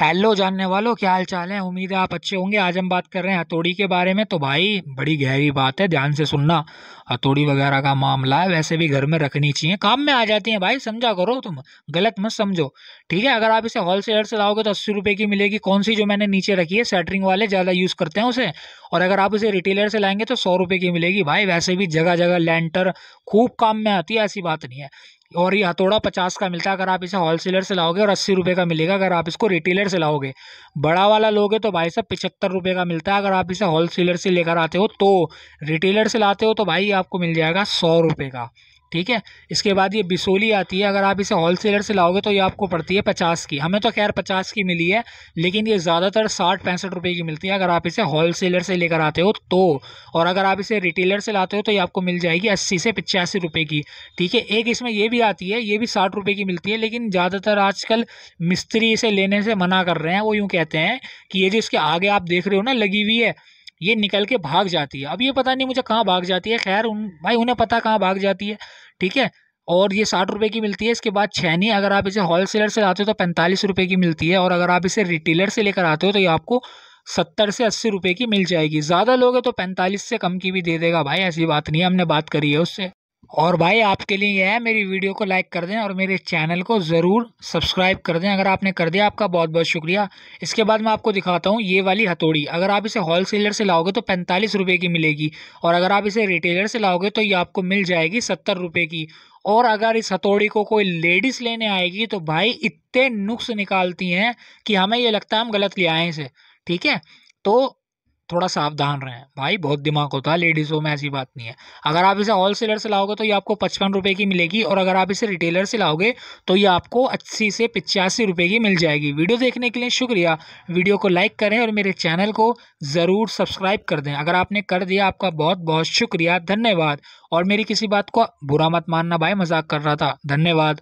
hello जानने वालों क्या हाल चाल है उम्मीद है आप अच्छे होंगे आज हम बात कर रहे हैं हथौड़ी के बारे में तो भाई बड़ी गहरी बात है ध्यान से सुनना हथौड़ी वगैरह का मामला है वैसे भी घर में रखनी चाहिए काम में आ जाती है भाई समझा करो तुम गलत मत समझो ठीक है अगर आप इसे होल सेलर से लाओगे तो अस्सी रुपये की मिलेगी कौन सी जो मैंने नीचे रखी है सेटरिंग वाले ज़्यादा यूज़ करते हैं उसे और अगर आप इसे रिटेलर से लाएंगे तो सौ रुपये की मिलेगी भाई वैसे भी जगह जगह लेंटर खूब काम में आती है ऐसी बात नहीं है और ये हथौड़ा पचास का मिलता है अगर आप इसे होलसेलर से लाओगे और अस्सी रुपये का मिलेगा अगर आप इसको रिटेलर से लाओगे बड़ा वाला लोगे तो भाई साहब पिछहत्तर रुपये का मिलता है अगर आप इसे होलसेलर से लेकर आते हो तो रिटेलर से लाते हो तो भाई आपको मिल जाएगा सौ रुपये का ठीक है इसके बाद ये बिसोली आती है अगर आप इसे होल सेलर से लाओगे तो ये आपको पड़ती है पचास की हमें तो खैर पचास की मिली है लेकिन ये ज़्यादातर साठ पैंसठ रुपये की मिलती है अगर आप इसे होल सेलर से लेकर आते हो तो और अगर आप इसे रिटेलर से लाते हो तो ये आपको मिल जाएगी अस्सी से पचासी रुपये की ठीक है एक इसमें यह भी आती है ये भी साठ रुपये की मिलती है लेकिन ज़्यादातर आजकल मिस्त्री इसे लेने से मना कर रहे हैं वो यूँ कहते हैं कि ये जो इसके आगे आप देख रहे हो ना लगी हुई है ये निकल के भाग जाती है अब ये पता नहीं मुझे कहाँ भाग जाती है खैर उन भाई उन्हें पता कहाँ भाग जाती है ठीक है और ये साठ रुपये की मिलती है इसके बाद छैनी अगर आप इसे होल सेलर से लाते हो तो पैंतालीस रुपये की मिलती है और अगर आप इसे रिटेलर से लेकर आते हो तो ये आपको सत्तर से अस्सी रुपये की मिल जाएगी ज़्यादा लोगे तो पैंतालीस से कम की भी दे देगा भाई ऐसी बात नहीं है हमने बात करी है उससे और भाई आपके लिए यह है मेरी वीडियो को लाइक कर दें और मेरे चैनल को ज़रूर सब्सक्राइब कर दें अगर आपने कर दिया आपका बहुत बहुत शुक्रिया इसके बाद मैं आपको दिखाता हूँ ये वाली हथौड़ी अगर आप इसे होल सेलर से लाओगे तो पैंतालीस रुपये की मिलेगी और अगर आप इसे रिटेलर से लाओगे तो ये आपको मिल जाएगी सत्तर रुपये की और अगर इस हथौड़ी को कोई लेडीज़ लेने आएगी तो भाई इतने नुक्स निकालती हैं कि हमें ये लगता है हम गलत ले आए इसे ठीक है तो थोड़ा सावधान रहें भाई बहुत दिमाग होता है लेडीज़ों में ऐसी बात नहीं है अगर आप इसे होल सेलर से लाओगे तो ये आपको पचपन रुपये की मिलेगी और अगर आप इसे रिटेलर से लाओगे तो ये आपको अस्सी से पचासी रुपये की मिल जाएगी वीडियो देखने के लिए शुक्रिया वीडियो को लाइक करें और मेरे चैनल को ज़रूर सब्सक्राइब कर दें अगर आपने कर दिया आपका बहुत बहुत शुक्रिया धन्यवाद और मेरी किसी बात को बुरा मत मानना भाई मजाक कर रहा था धन्यवाद